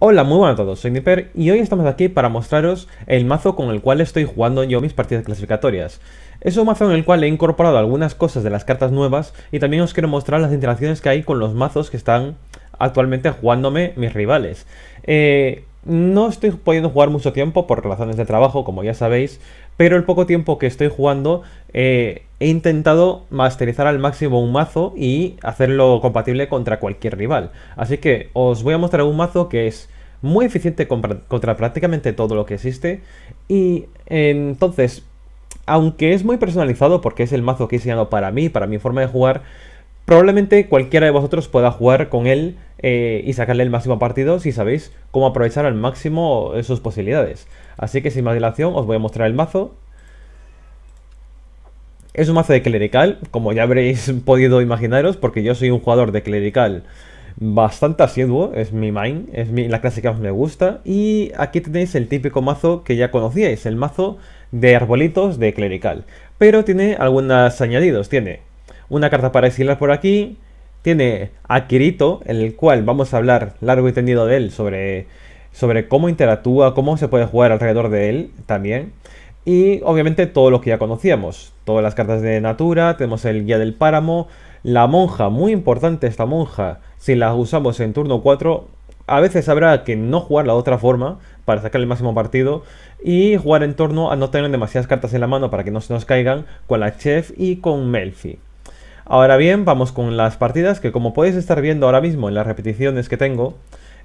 Hola, muy buenas a todos, soy Nipper y hoy estamos aquí para mostraros el mazo con el cual estoy jugando yo mis partidas clasificatorias. Es un mazo en el cual he incorporado algunas cosas de las cartas nuevas y también os quiero mostrar las interacciones que hay con los mazos que están actualmente jugándome mis rivales. Eh, no estoy pudiendo jugar mucho tiempo por razones de trabajo, como ya sabéis, pero el poco tiempo que estoy jugando eh, he intentado masterizar al máximo un mazo y hacerlo compatible contra cualquier rival. Así que os voy a mostrar un mazo que es muy eficiente contra, prácticamente todo lo que existe y entonces, aunque es muy personalizado porque es el mazo que he diseñado para mí, para mi forma de jugar, Probablemente cualquiera de vosotros pueda jugar con él eh, y sacarle el máximo partido si sabéis cómo aprovechar al máximo sus posibilidades. Así que sin más dilación os voy a mostrar el mazo. Es un mazo de clerical, como ya habréis podido imaginaros, porque yo soy un jugador de clerical bastante asiduo, es mi main, es la clase que más me gusta. Y aquí tenéis el típico mazo que ya conocíais, el mazo de arbolitos de clerical. Pero tiene algunos añadidos, tiene una carta para exilar por aquí. Tiene a en el cual vamos a hablar largo y tendido de él sobre, sobre cómo interactúa, cómo se puede jugar alrededor de él también. Y obviamente todo lo que ya conocíamos. Todas las cartas de Natura, tenemos el Guía del Páramo, la monja, muy importante esta monja. Si la usamos en turno 4, a veces habrá que no jugar la otra forma para sacar el máximo partido y jugar en torno a no tener demasiadas cartas en la mano para que no se nos caigan con la Chef y con Melfi. Ahora bien, vamos con las partidas que como podéis estar viendo ahora mismo en las repeticiones que tengo,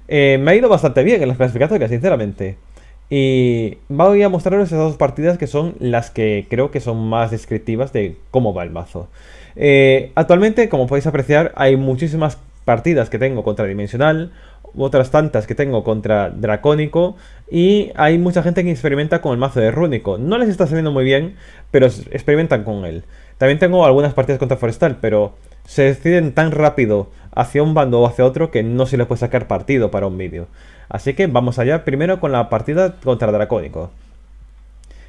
eh, me ha ido bastante bien en las clasificatorias, sinceramente. Y voy a mostraros esas dos partidas que son las que creo que son más descriptivas de cómo va el mazo. Eh, actualmente, como podéis apreciar, hay muchísimas partidas que tengo contra Dimensional, otras tantas que tengo contra Dracónico. Y hay mucha gente que experimenta con el mazo de Rúnico. No les está saliendo muy bien, pero experimentan con él. También tengo algunas partidas contra Forestal, pero se deciden tan rápido hacia un bando o hacia otro que no se les puede sacar partido para un vídeo. Así que vamos allá primero con la partida contra Dracónico.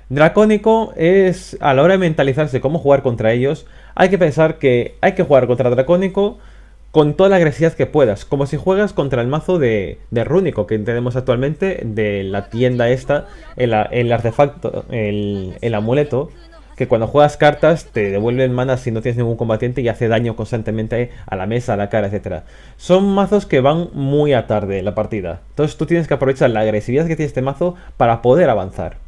Dracónico es, a la hora de mentalizarse cómo jugar contra ellos, hay que pensar que hay que jugar contra Dracónico con toda la agresividad que puedas, como si juegas contra el mazo de, de Rúnico que tenemos actualmente de la tienda esta, el, artefacto, el, el, amuleto, que cuando juegas cartas te devuelven mana si no tienes ningún combatiente y hace daño constantemente a la mesa, a la cara, etc. Son mazos que van muy a tarde la partida, entonces tú tienes que aprovechar la agresividad que tiene este mazo para poder avanzar.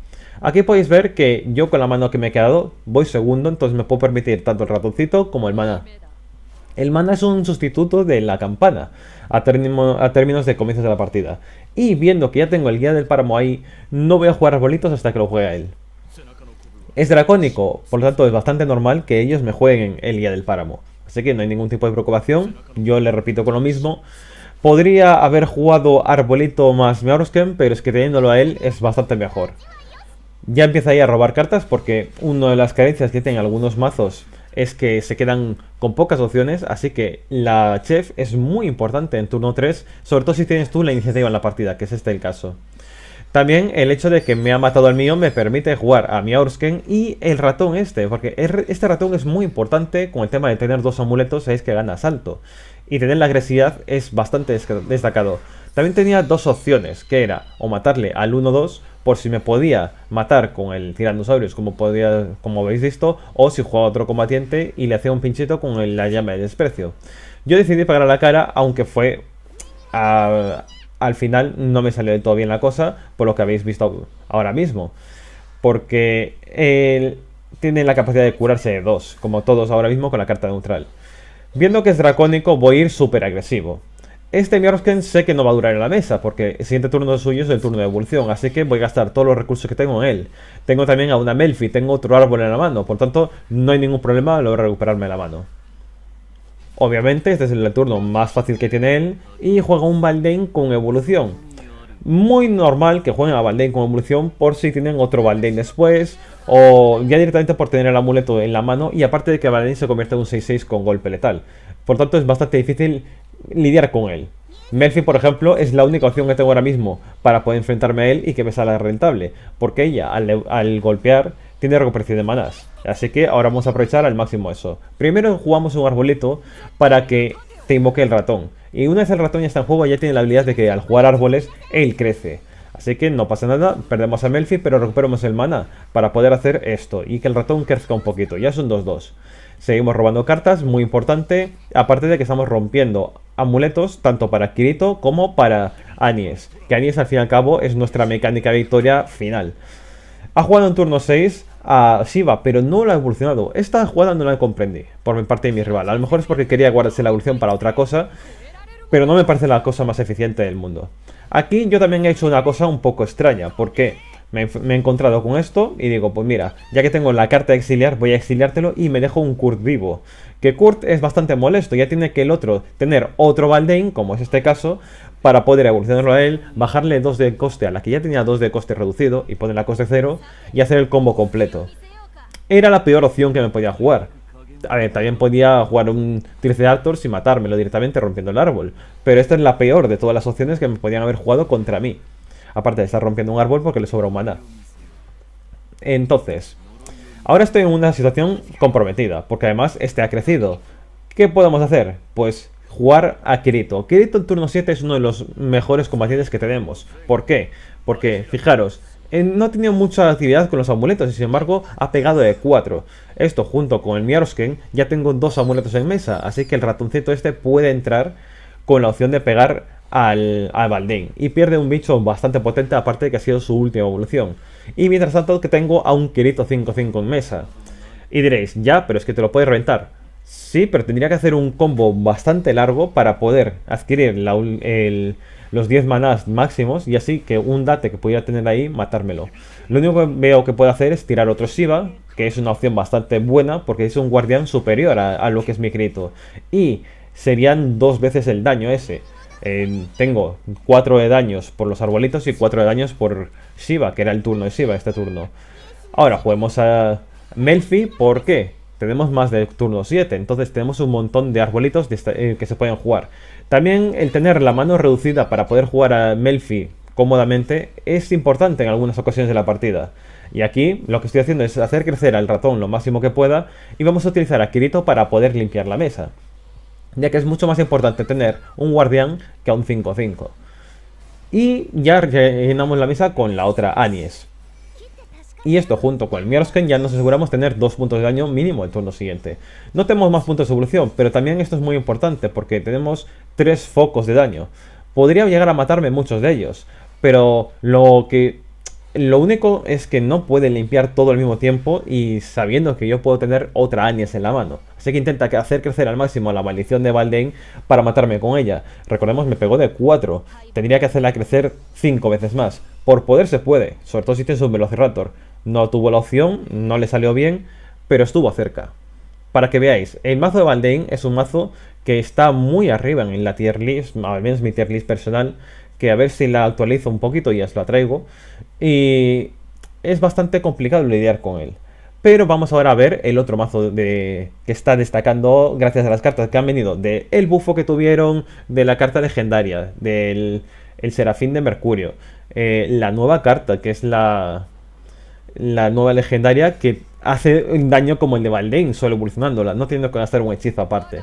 Aquí podéis ver que yo con la mano que me he quedado voy segundo, entonces me puedo permitir tanto el ratoncito como el mana. El mana es un sustituto de la campana, a, términos de comienzos de la partida. Y viendo que ya tengo el guía del páramo ahí, no voy a jugar arbolitos hasta que lo juegue a él. Es dracónico, por lo tanto es bastante normal que ellos me jueguen el guía del páramo. Así que no hay ningún tipo de preocupación, yo le repito con lo mismo. Podría haber jugado Arbolito más Meorosken, pero es que teniéndolo a él es bastante mejor. Ya empieza ahí a robar cartas porque una de las carencias que tienen algunos mazos es que se quedan con pocas opciones, así que la chef es muy importante en turno 3, sobre todo si tienes tú la iniciativa en la partida, que es este el caso. También el hecho de que me ha matado al mío me permite jugar a mi Aursken y el ratón este, porque este ratón es muy importante con el tema de tener dos amuletos, es que gana salto. Y tener la agresividad es bastante destacado. También tenía dos opciones, que era o matarle al 1-2 por si me podía matar con el tiranosaurus como, podía, como habéis visto, o si jugaba otro combatiente y le hacía un pinchito con la llama de desprecio. Yo decidí pagar la cara, aunque fue... al final no me salió de todo bien la cosa, por lo que habéis visto ahora mismo. Porque él tiene la capacidad de curarse de dos, como todos ahora mismo con la carta neutral. Viendo que es dracónico, voy a ir súper agresivo. Este Miarosken sé que no va a durar en la mesa, porque el siguiente turno suyo es el turno de evolución, así que voy a gastar todos los recursos que tengo en él. Tengo también a una Melfi, tengo otro árbol en la mano, por tanto, no hay ningún problema, lograr recuperarme la mano. Obviamente, este es el turno más fácil que tiene él, y juega un Baldain con evolución. Muy normal que jueguen a Baldain con evolución por si tienen otro Baldain después, o ya directamente por tener el amuleto en la mano, y aparte de que Baldain se convierte en un 6-6 con golpe letal. Por tanto, es bastante difícil lidiar con él. Melfi por ejemplo, es la única opción que tengo ahora mismo para poder enfrentarme a él y que me salga rentable, porque ella, al, golpear, tiene recuperación de manas Así que ahora vamos a aprovechar al máximo eso. Primero jugamos un arbolito para que te invoque el ratón. Y una vez el ratón ya está en juego, ya tiene la habilidad de que al jugar árboles, él crece. Así que no pasa nada, perdemos a Melfi, pero recuperamos el mana para poder hacer esto y que el ratón crezca un poquito. Ya son 2-2. Seguimos robando cartas, muy importante. Aparte de que estamos rompiendo amuletos tanto para Kirito como para Anies. Que Anies al fin y al cabo es nuestra mecánica de victoria final. Ha jugado en turno 6 a Shiva, pero no lo ha evolucionado. Esta jugada no la comprendí por mi parte de mi rival. A lo mejor es porque quería guardarse la evolución para otra cosa, pero no me parece la cosa más eficiente del mundo. Aquí yo también he hecho una cosa un poco extraña. Porque me, he encontrado con esto y digo, pues mira, ya que tengo la carta de exiliar, voy a exiliártelo y me dejo un Kurt vivo. Que Kurt es bastante molesto, ya tiene que el otro tener otro Baldain, como es este caso, para poder evolucionarlo a él, bajarle 2 de coste a la que ya tenía 2 de coste reducido y ponerla a coste 0 y hacer el combo completo. Era la peor opción que me podía jugar. A ver, también podía jugar un Arthur y matármelo directamente rompiendo el árbol, pero esta es la peor de todas las opciones que me podían haber jugado contra mí. Aparte de estar rompiendo un árbol porque le sobra humana Entonces, ahora estoy en una situación comprometida, porque además este ha crecido. ¿Qué podemos hacer? Pues jugar a Kirito. Kirito en turno 7 es uno de los mejores combatientes que tenemos. ¿Por qué? Porque, fijaros, eh, no ha tenido mucha actividad con los amuletos y sin embargo ha pegado de 4. Esto junto con el Miarosken ya tengo dos amuletos en mesa, así que el ratoncito este puede entrar con la opción de pegar al, al Baldín. Y pierde un bicho bastante potente, aparte de que ha sido su última evolución. Y mientras tanto que tengo a un Kirito 5-5 en mesa. Y diréis, ya, pero es que te lo puedes reventar. Sí, pero tendría que hacer un combo bastante largo para poder adquirir los 10 manás máximos y así que un date que pudiera tener ahí, matármelo. Lo único que veo que puedo hacer es tirar otro Shiva, que es una opción bastante buena porque es un guardián superior a, lo que es mi Kirito. Y serían dos veces el daño ese tengo 4 de daños por los arbolitos y 4 de daños por Shiva, que era el turno de Shiva este turno. Ahora juguemos a Melfi, porque Tenemos más de turno 7, entonces tenemos un montón de arbolitos eh, que se pueden jugar. También el tener la mano reducida para poder jugar a Melfi cómodamente es importante en algunas ocasiones de la partida. Y aquí lo que estoy haciendo es hacer crecer al ratón lo máximo que pueda y vamos a utilizar a Kirito para poder limpiar la mesa ya que es mucho más importante tener un guardián que un 5-5. Y ya rellenamos la misa con la otra Anies. Y esto junto con el Mirosken ya nos aseguramos tener dos puntos de daño mínimo el turno siguiente. No tenemos más puntos de evolución, pero también esto es muy importante porque tenemos tres focos de daño. Podría llegar a matarme muchos de ellos, pero lo que lo único es que no puede limpiar todo al mismo tiempo y sabiendo que yo puedo tener otra Anias en la mano. Así que intenta hacer crecer al máximo la maldición de Baldain para matarme con ella. Recordemos, me pegó de 4. Tendría que hacerla crecer 5 veces más. Por poder se puede, sobre todo si tienes un Velociraptor. No tuvo la opción, no le salió bien, pero estuvo cerca. Para que veáis, el mazo de Baldain es un mazo que está muy arriba en la tier list, al menos mi tier list personal, que a ver si la actualizo un poquito y os la traigo. Y es bastante complicado lidiar con él. Pero vamos ahora a ver el otro mazo de, que está destacando gracias a las cartas que han venido. De el bufo que tuvieron, de la carta legendaria, del serafín de Mercurio. Eh, la nueva carta, que es la, la nueva legendaria, que hace un daño como el de Valdain, solo evolucionándola, no teniendo que hacer un hechizo aparte.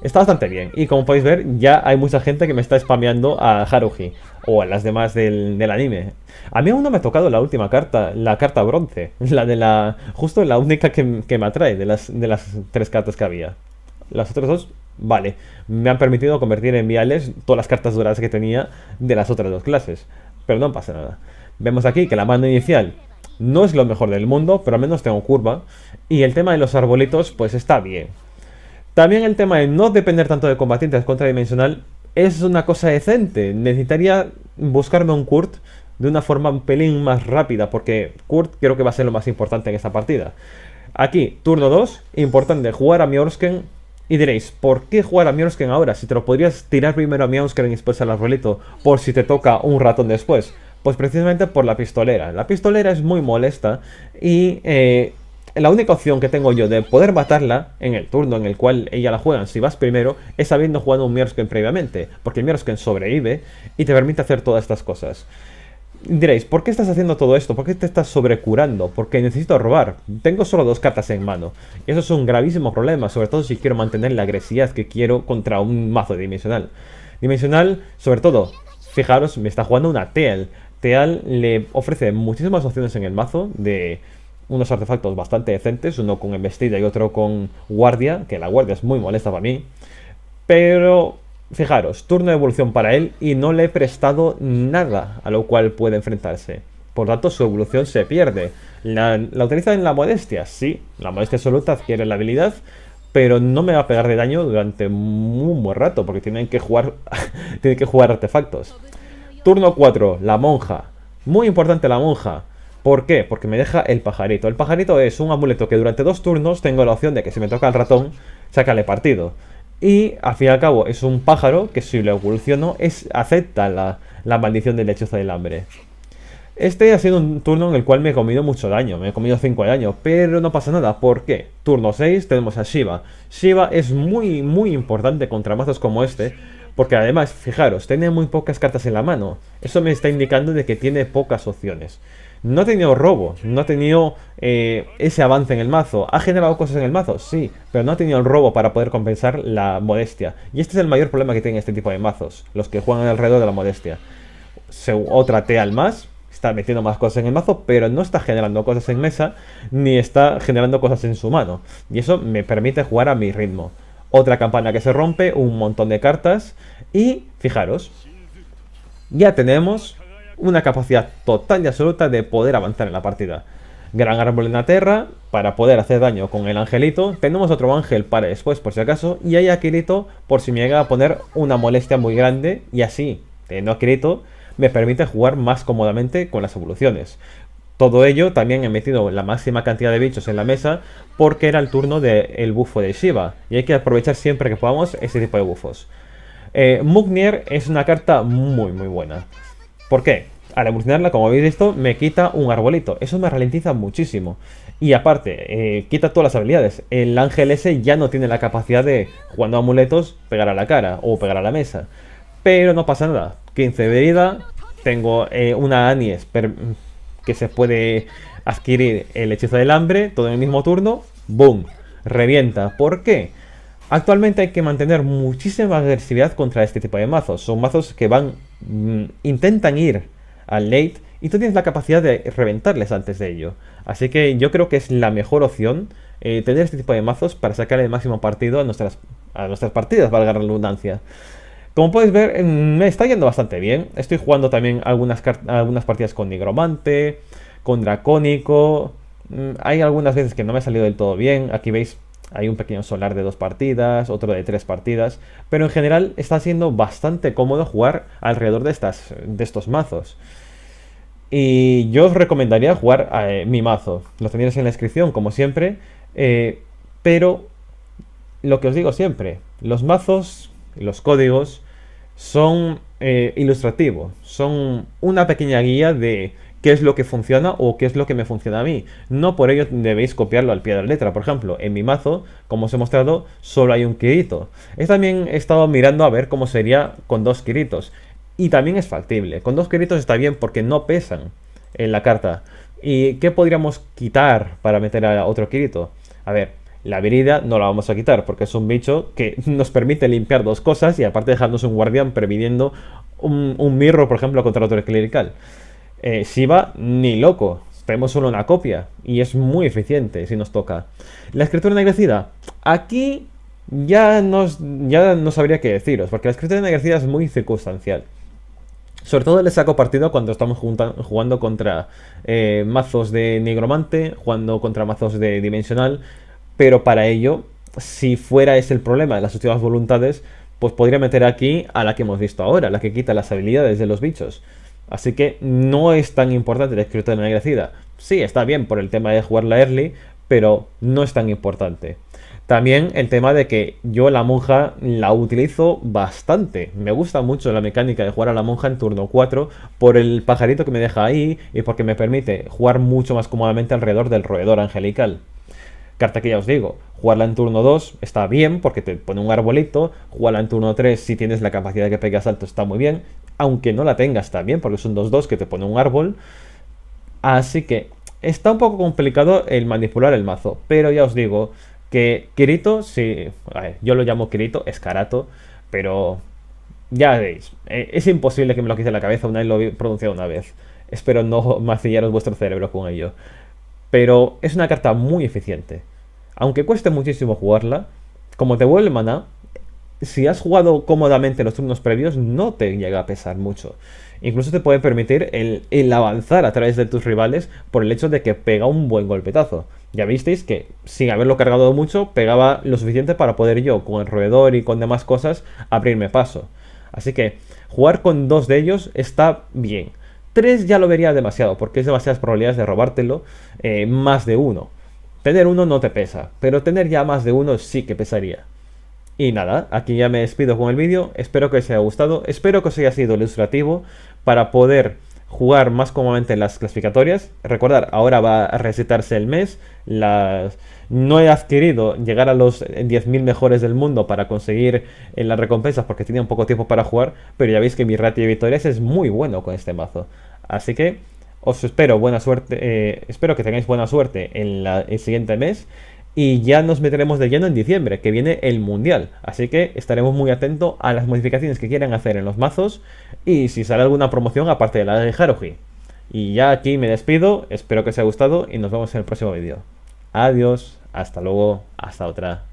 Está bastante bien. Y como podéis ver, ya hay mucha gente que me está spameando a Haruhi. O a las demás del, anime. A mí aún no me ha tocado la última carta, la carta bronce. La de la... Justo la única que, me atrae de las, de las tres cartas que había. Las otras dos, vale. Me han permitido convertir en viales todas las cartas doradas que tenía de las otras dos clases. Pero no pasa nada. Vemos aquí que la mano inicial no es lo mejor del mundo, pero al menos tengo curva. Y el tema de los arbolitos, pues está bien. También el tema de no depender tanto de combatientes contradimensional es una cosa decente. Necesitaría buscarme un Kurt de una forma un pelín más rápida, porque Kurt creo que va a ser lo más importante en esta partida. Aquí, turno 2, importante, jugar a Mjorsken Y diréis, ¿por qué jugar a Mjorsken ahora? Si te lo podrías tirar primero a Miorsken y después al arbolito, por si te toca un ratón después. Pues precisamente por la pistolera. La pistolera es muy molesta y eh, la única opción que tengo yo de poder matarla en el turno en el cual ella la juega, si vas primero es habiendo jugado un Mirosken previamente, porque el Mirosken sobrevive y te permite hacer todas estas cosas. Diréis, ¿por qué estás haciendo todo esto? ¿Por qué te estás sobrecurando? Porque necesito robar. Tengo solo dos cartas en mano. Y eso es un gravísimo problema, sobre todo si quiero mantener la agresividad que quiero contra un mazo dimensional. Dimensional, sobre todo, fijaros, me está jugando una Teal. Teal le ofrece muchísimas opciones en el mazo de unos artefactos bastante decentes, uno con embestida y otro con guardia, que la guardia es muy molesta para mí. Pero fijaros, turno de evolución para él y no le he prestado nada a lo cual puede enfrentarse. Por tanto, su evolución se pierde. La, la utiliza en la modestia, sí. La modestia absoluta adquiere la habilidad, pero no me va a pegar de daño durante un buen rato, porque tienen que jugar, tienen que jugar artefactos. Turno 4, la monja. Muy importante la monja. ¿Por qué? Porque me deja el pajarito. El pajarito es un amuleto que durante dos turnos tengo la opción de que si me toca el ratón, sácale partido. Y al fin y al cabo es un pájaro que si lo evoluciono es, acepta la, la maldición de hechizo del hambre. Este ha sido un turno en el cual me he comido mucho daño, me he comido 5 de daño, pero no pasa nada, ¿por qué? Turno 6 tenemos a Shiva. Shiva es muy, muy importante contra mazos como este, porque además, fijaros, tiene muy pocas cartas en la mano. Eso me está indicando de que tiene pocas opciones no ha tenido robo, no ha tenido eh, ese avance en el mazo. Ha generado cosas en el mazo, sí, pero no ha tenido el robo para poder compensar la modestia. Y este es el mayor problema que tienen este tipo de mazos, los que juegan alrededor de la modestia. Se, otra T al más, está metiendo más cosas en el mazo, pero no está generando cosas en mesa, ni está generando cosas en su mano. Y eso me permite jugar a mi ritmo. Otra campana que se rompe, un montón de cartas, y fijaros, ya tenemos una capacidad total y absoluta de poder avanzar en la partida. Gran árbol en la tierra para poder hacer daño con el angelito. Tenemos otro ángel para después por si acaso. Y hay aquilito por si me llega a poner una molestia muy grande. Y así, teniendo aquilito me permite jugar más cómodamente con las evoluciones. Todo ello también he metido la máxima cantidad de bichos en la mesa porque era el turno del el bufo de Shiva y hay que aprovechar siempre que podamos ese tipo de bufos. Eh, es una carta muy muy buena. ¿Por qué? Al evolucionarla, como habéis visto, me quita un arbolito. Eso me ralentiza muchísimo. Y aparte, eh, quita todas las habilidades. El ángel ese ya no tiene la capacidad de, cuando amuletos, pegar a la cara o pegar a la mesa. Pero no pasa nada. 15 de vida. Tengo eh, una Anies que se puede adquirir el hechizo del hambre, todo en el mismo turno, ¡boom! Revienta. ¿Por qué? Actualmente hay que mantener muchísima agresividad contra este tipo de mazos. Son mazos que van Mm, intentan ir al late y tú tienes la capacidad de reventarles antes de ello. Así que yo creo que es la mejor opción eh, tener este tipo de mazos para sacar el máximo partido a nuestras, a nuestras partidas, valga la redundancia. Como podéis ver, mm, me está yendo bastante bien. Estoy jugando también algunas, algunas partidas con Nigromante, con Dracónico. Mm, hay algunas veces que no me ha salido del todo bien. Aquí veis hay un pequeño solar de dos partidas, otro de tres partidas, pero en general está siendo bastante cómodo jugar alrededor de, estas, de estos mazos. Y yo os recomendaría jugar a, eh, mi mazo. Lo tendréis en la descripción, como siempre. Eh, pero lo que os digo siempre, los mazos, los códigos, son eh, ilustrativos. Son una pequeña guía de qué es lo que funciona o qué es lo que me funciona a mí. No por ello debéis copiarlo al pie de la letra. Por ejemplo, en mi mazo, como os he mostrado, solo hay un quirito. He también he estado mirando a ver cómo sería con dos quiritos. Y también es factible. Con dos quiritos está bien porque no pesan en la carta. ¿Y qué podríamos quitar para meter a otro quirito? A ver, la virida no la vamos a quitar porque es un bicho que nos permite limpiar dos cosas y aparte dejarnos un guardián previniendo un, mirro, por ejemplo, contra otro clerical eh, va, ni loco. Tenemos solo una copia y es muy eficiente si nos toca. La escritura ennegrecida. Aquí ya, nos, ya no sabría qué deciros, porque la escritura ennegrecida es muy circunstancial. Sobre todo le saco partido cuando estamos jugando contra eh, mazos de negromante jugando contra mazos de dimensional, pero para ello, si fuera ese el problema de las últimas voluntades, pues podría meter aquí a la que hemos visto ahora, la que quita las habilidades de los bichos. Así que no es tan importante el escrito de la Sí, está bien por el tema de jugarla early, pero no es tan importante. También el tema de que yo la monja la utilizo bastante. Me gusta mucho la mecánica de jugar a la monja en turno 4 por el pajarito que me deja ahí y porque me permite jugar mucho más cómodamente alrededor del roedor angelical. Carta que ya os digo, jugarla en turno 2 está bien porque te pone un arbolito, jugarla en turno 3 si tienes la capacidad de que pegue salto está muy bien, aunque no la tengas también, porque son dos dos que te pone un árbol. Así que está un poco complicado el manipular el mazo, pero ya os digo que Kirito, sí, yo lo llamo Kirito, Escarato pero ya veis, eh, es imposible que me lo quise la cabeza, una vez lo he pronunciado una vez. Espero no macillaros vuestro cerebro con ello. Pero es una carta muy eficiente. Aunque cueste muchísimo jugarla, como te vuelve maná, si has jugado cómodamente los turnos previos, no te llega a pesar mucho. Incluso te puede permitir el, avanzar a través de tus rivales por el hecho de que pega un buen golpetazo. Ya visteis que sin haberlo cargado mucho, pegaba lo suficiente para poder yo, con el roedor y con demás cosas, abrirme paso. Así que jugar con dos de ellos está bien. Tres ya lo vería demasiado, porque es demasiadas probabilidades de robártelo eh, más de uno. Tener uno no te pesa, pero tener ya más de uno sí que pesaría. Y nada, aquí ya me despido con el vídeo, espero que os haya gustado, espero que os haya sido ilustrativo para poder jugar más cómodamente en las clasificatorias. Recordar, ahora va a recitarse el mes. Las... No he adquirido llegar a los 10.000 mejores del mundo para conseguir eh, las recompensas porque tenía un poco tiempo para jugar, pero ya veis que mi ratio de victorias es muy bueno con este mazo. Así que os espero buena suerte, eh, espero que tengáis buena suerte en el siguiente mes y ya nos meteremos de lleno en diciembre, que viene el mundial. Así que estaremos muy atentos a las modificaciones que quieran hacer en los mazos y si sale alguna promoción aparte de la de Haruhi. Y ya aquí me despido, espero que os haya gustado y nos vemos en el próximo vídeo. Adiós, hasta luego, hasta otra.